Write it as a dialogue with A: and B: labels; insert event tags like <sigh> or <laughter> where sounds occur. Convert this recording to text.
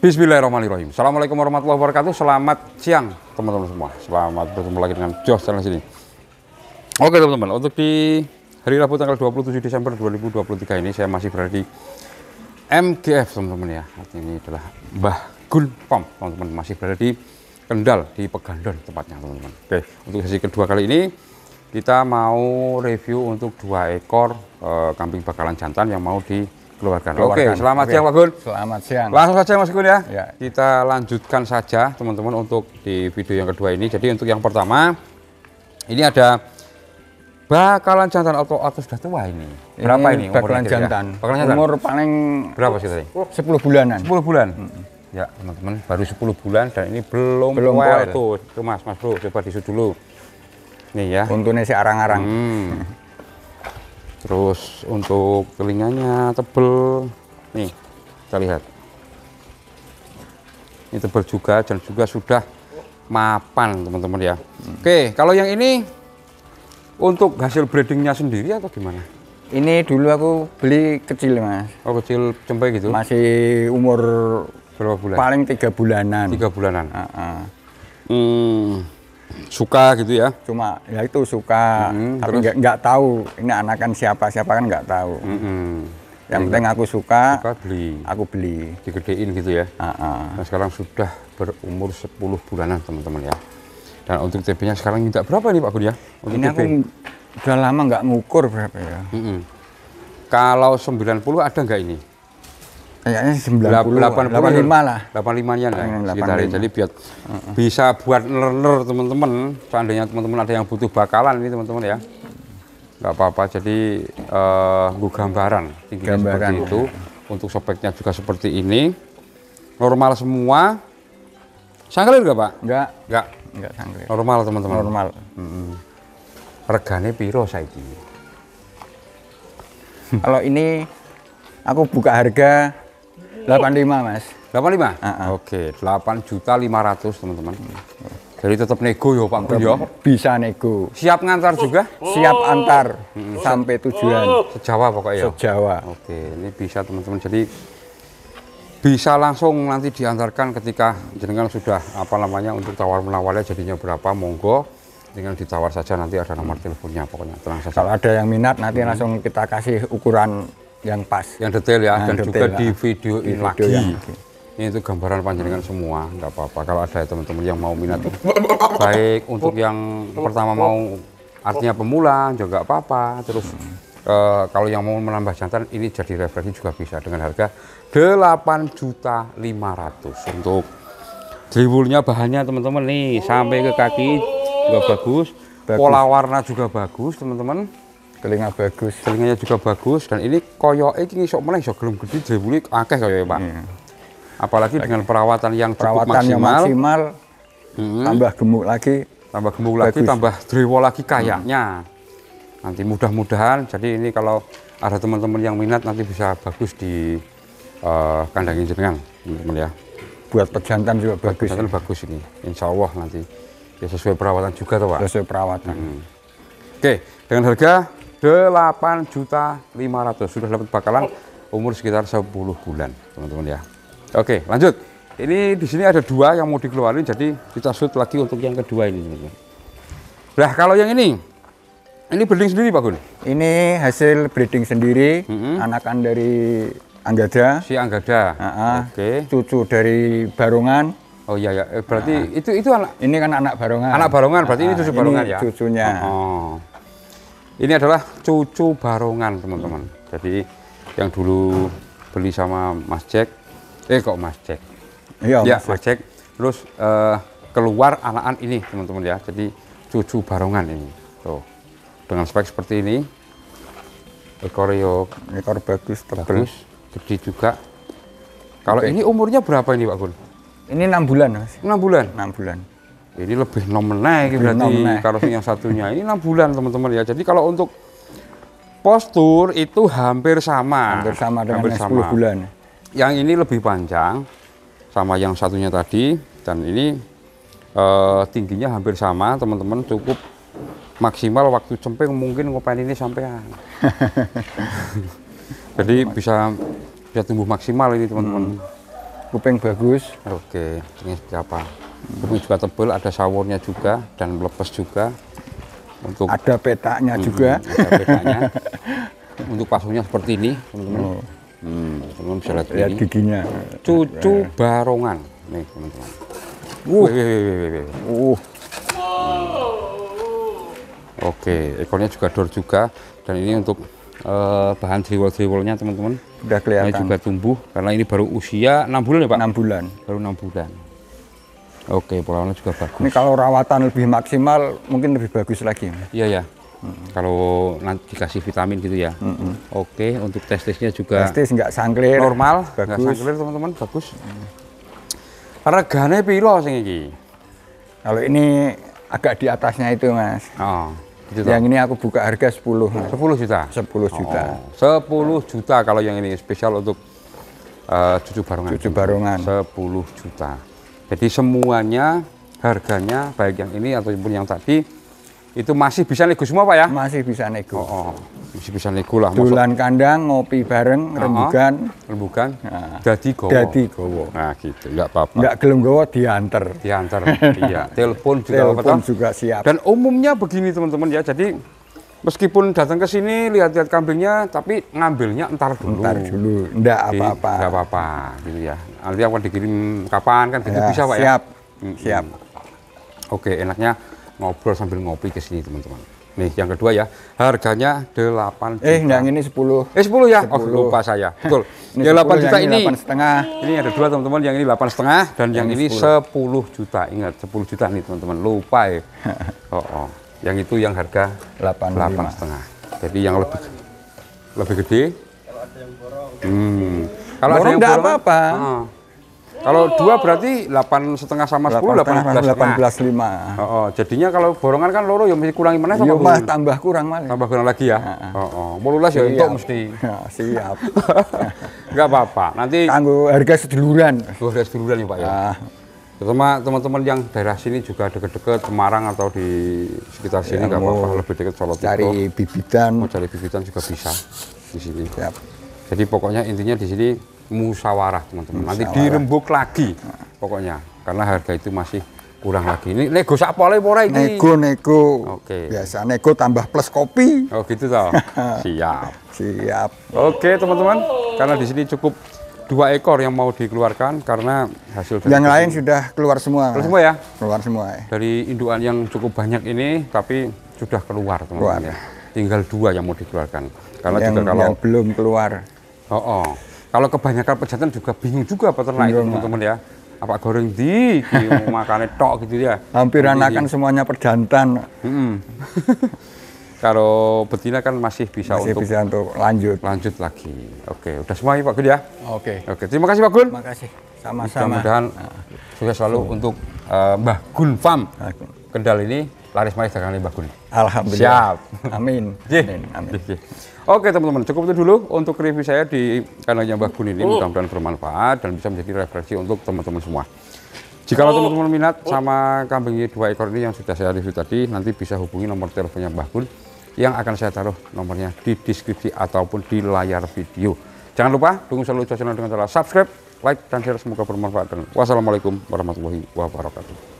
A: Bismillahirrahmanirrahim. Assalamualaikum warahmatullahi wabarakatuh. Selamat siang teman-teman semua. Selamat bertemu lagi dengan Jos channel sini. Oke teman-teman, untuk di hari Rabu tanggal 27 Desember 2023 ini saya masih berada di MGF teman-teman ya. Ini adalah Mbah Gun teman-teman masih berada di Kendal di Pegandon tempatnya teman-teman. Oke, untuk sesi kedua kali ini kita mau review untuk dua ekor eh, kambing bakalan jantan yang mau di keluarkan. Oke, selamat Oke. siang Pak Gun. Selamat siang. Langsung saja Mas Gun ya. ya. Kita lanjutkan saja teman-teman untuk di video yang kedua ini. Jadi untuk yang pertama ini ada bakalan jantan atau atau sudah tua ini. Berapa ini, ini bakalan, jantan. Ya? bakalan jantan? Umur paling berapa sih tadi? 10 bulanan. 10 bulan. -hmm. Ya, teman-teman, baru 10 bulan dan ini belum belum tua tuh. Mas, Mas Bro, coba disu dulu. Nih ya. Untungnya si arang-arang. Hmm. <laughs> terus untuk telinganya tebel nih kita lihat ini tebal juga dan juga sudah mapan teman-teman ya hmm. oke kalau yang ini untuk hasil breedingnya sendiri atau gimana ini dulu aku beli kecil mas oh kecil cempe gitu masih umur berapa bulan paling tiga bulanan tiga bulanan uh -uh. Hmm suka gitu ya cuma ya itu suka mm, tapi nggak tahu ini anakan siapa siapa kan nggak tahu mm -hmm. yang iya. penting aku suka, suka beli aku beli digedein gitu ya uh -uh. Nah, sekarang sudah berumur 10 bulanan teman-teman ya dan untuk TB-nya sekarang minta berapa nih Pak Kurnia? Ya? Untuk ini TB? aku udah lama nggak ngukur berapa ya. Mm -hmm. Kalau 90 ada nggak ini? kayaknya 90 85 lah 85 nya lah ya, sekitar jadi biar hmm. bisa buat ler-ler teman-teman seandainya teman-teman ada yang butuh bakalan ini teman-teman ya nggak apa-apa jadi uh, gambaran tinggi gambaran. seperti itu ya. untuk sobeknya juga seperti ini normal semua sangklir nggak pak? nggak nggak nggak sangklir normal teman-teman normal hmm. regane piro saiki kalau ini aku buka harga 85 mas 85? Uh -huh. oke 8 juta 500 teman-teman jadi tetap nego ya Pak Bu ya? Bisa nego. Siap ngantar juga? Siap oh. antar hmm. sampai tujuan. Oh. Sejawa pokoknya ya? Sejawa. Oke, ini bisa teman-teman. Jadi bisa langsung nanti diantarkan ketika jenengan sudah apa namanya untuk tawar menawarnya jadinya berapa monggo dengan ditawar saja nanti ada nomor teleponnya pokoknya tenang saja kalau ada yang minat nanti hmm. langsung kita kasih ukuran yang pas yang detail ya yang dan detail juga lah. di ah. video di video lagi ya, ini itu gambaran panjenengan semua nggak apa-apa kalau ada teman-teman yang mau minat hmm. baik untuk yang pertama mau artinya pemula juga apa-apa terus Uh, kalau yang mau menambah jantan ini jadi referensi juga bisa dengan harga 8 juta 500 untuk tribulnya bahannya teman-teman nih sampai ke kaki juga bagus, bagus. pola warna juga bagus teman-teman telinga bagus telinganya juga bagus dan ini koyok ini sok malah sok gelem gede jebule akeh ya pak iya. apalagi lagi. dengan perawatan yang cukup perawatan maksimal, yang maksimal hmm. tambah gemuk lagi tambah gemuk bagus. lagi tambah driwo lagi kayaknya hmm. nanti mudah-mudahan jadi ini kalau ada teman-teman yang minat nanti bisa bagus di uh, kandang jenengan teman-teman ya buat pejantan juga buat bagus pejantan ya. bagus ini insya Allah nanti ya sesuai perawatan juga tuh pak sesuai perawatan hmm. oke dengan harga delapan juta lima 500 sudah dapat bakalan umur sekitar 10 bulan teman-teman ya oke lanjut ini di sini ada dua yang mau dikeluarin jadi kita shoot lagi untuk yang kedua ini teman-teman nah kalau yang ini ini breeding sendiri Pak Gun? ini hasil breeding sendiri mm -hmm. anakan dari Anggada si Anggada uh -uh. oke okay. cucu dari Barongan Oh iya ya, berarti uh -huh. itu itu anak ini kan anak Barongan. Anak Barongan berarti uh -huh. ini cucu Barongan ya. Cucunya. -huh. Oh, oh. Ini adalah cucu barongan teman-teman. Jadi yang dulu beli sama Mas Jack, eh kok Mas Jack? Iya, ya, Mas Jack. Terus uh, keluar anakan ini teman-teman ya. Jadi cucu barongan ini. Tuh. Dengan spek seperti ini. Ekor yuk ekor bagus, terus gede juga. Kalau ini umurnya berapa ini Pak Gun? Ini enam bulan, Mas. Enam bulan. Enam bulan. Ini lebih nom naik berarti kalau yang <laughs> satunya. Ini enam bulan teman-teman ya. Jadi kalau untuk postur itu hampir sama. Hampir sama dengan hampir sama. bulan. Yang ini lebih panjang sama yang satunya tadi dan ini eh, tingginya hampir sama teman-teman cukup maksimal waktu cempeng mungkin ngopain ini sampean. <laughs> Jadi bisa bisa tumbuh maksimal ini teman-teman. Hmm. Kuping bagus. Oke, ini siapa? Ini juga tebal ada sawurnya juga dan lepas juga untuk ada petanya hmm, juga ada petanya <laughs> untuk pasungnya seperti ini teman-teman oh. hmm, teman-teman bisa lihat, lihat ini. giginya cucu ya. barongan nih teman-teman uh. Wih, wih, wih, uh. Oke, ekornya juga dor juga dan ini untuk uh, bahan triwol-triwolnya teman-teman. Sudah kelihatan. Ini juga tumbuh karena ini baru usia 6 bulan ya Pak? 6 bulan. Baru 6 bulan. Oke, polanya juga bagus. Ini kalau rawatan lebih maksimal mungkin lebih bagus lagi. Iya ya. -hmm. Kalau nanti dikasih vitamin gitu ya. -hmm. Oke, untuk testisnya juga. Testis nggak sangklir. Normal, bagus. nggak sangklir teman-teman, bagus. Mm. Regane piro sing iki? Kalau ini agak di atasnya itu, Mas. Oh. Gitu yang ini aku buka harga 10. 10 juta. 10 juta. Oh, 10 juta kalau yang ini spesial untuk uh, cucu barongan. Cucu barongan. 10 juta. Jadi semuanya harganya baik yang ini ataupun yang tadi itu masih bisa nego semua Pak ya? Masih bisa nego. Oh, oh. Masih bisa nego lah. Bulan kandang, ngopi bareng, rebukan, rembukan, jadi Nah. Dadi gowo. Dadi gowo. Nah gitu, nggak apa-apa. Nggak gelum gowo diantar. Diantar, iya. <laughs> Telepon juga Telepon juga siap. Dan umumnya begini teman-teman ya, jadi meskipun datang ke sini lihat-lihat kambingnya tapi ngambilnya entar dulu entar dulu enggak apa-apa enggak apa-apa gitu ya nanti aku dikirim kapan kan gitu ya, bisa Pak siap. ya siap siap hmm. oke enaknya ngobrol sambil ngopi ke sini teman-teman nih yang kedua ya harganya delapan. eh yang ini sepuluh. eh sepuluh ya 10. oh lupa saya <laughs> betul ini ya 8 juta ini 8 setengah ini ada dua teman-teman yang ini delapan setengah dan yang, yang ini sepuluh juta ingat sepuluh juta nih teman-teman lupa ya <laughs> oh, oh yang itu yang harga delapan setengah jadi yang lebih lebih gede hmm. kalau ada yang borong hmm. kalau borong apa-apa ah. kalau dua berarti delapan setengah sama sepuluh delapan belas lima oh, oh, jadinya kalau borongan kan loro ya mesti kurangi mana sama iya, mas tambah kurang mana tambah kurang lagi ya oh, oh. mululas ya untuk mesti ya, siap <laughs> Gak apa-apa nanti tangguh harga seduluran harga seduluran ya pak ya ah. Terutama teman-teman yang daerah sini juga deket-deket Semarang atau di sekitar sini ya, nggak ya, apa-apa lebih dekat Solo Cari bibitan. Mau cari bibitan juga bisa di sini. Siap. Jadi pokoknya intinya di sini musyawarah teman-teman. Nanti dirembuk lagi pokoknya karena harga itu masih kurang lagi ini nego lagi pora ini nego nego oke okay. biasa nego tambah plus kopi oh gitu toh <laughs> siap siap oke okay, teman-teman karena di sini cukup dua ekor yang mau dikeluarkan karena hasil dari yang lain sudah keluar semua keluar semua ya keluar semua ya. dari induan yang cukup banyak ini tapi sudah keluar teman-teman ya tinggal dua yang mau dikeluarkan karena yang, juga kalau yang belum keluar oh, oh kalau kebanyakan pejantan juga bingung juga peternak itu teman-teman ya apa goreng di <laughs> makannya tok gitu ya hampir anakan semuanya pejantan mm -hmm. <laughs> Kalau betina kan masih bisa masih untuk bisa untuk lanjut. Lanjut lagi. Oke, udah semua ya Pak Gun ya. Oke. Oke, terima kasih Pak Gun. Terima kasih. Sama-sama. Mudah-mudahan nah. sukses selalu Sama. untuk uh, Mbah Gun Farm. Kendal ini laris manis dengan Mbah Gun. Alhamdulillah. Siap. <laughs> Amin. Jih. Amin. Amin. Jih. Oke teman-teman, cukup itu dulu untuk review saya di kanalnya Mbah Gun ini. Oh. Mudah-mudahan bermanfaat dan bisa menjadi referensi untuk teman-teman semua. Jika oh. teman-teman minat oh. sama kambing dua ekor ini yang sudah saya review tadi, nanti bisa hubungi nomor teleponnya Mbah Gun yang akan saya taruh nomornya di deskripsi ataupun di layar video. Jangan lupa dukung selalu channel dengan cara subscribe, like, dan share. Semoga bermanfaat. Dan wassalamualaikum warahmatullahi wabarakatuh.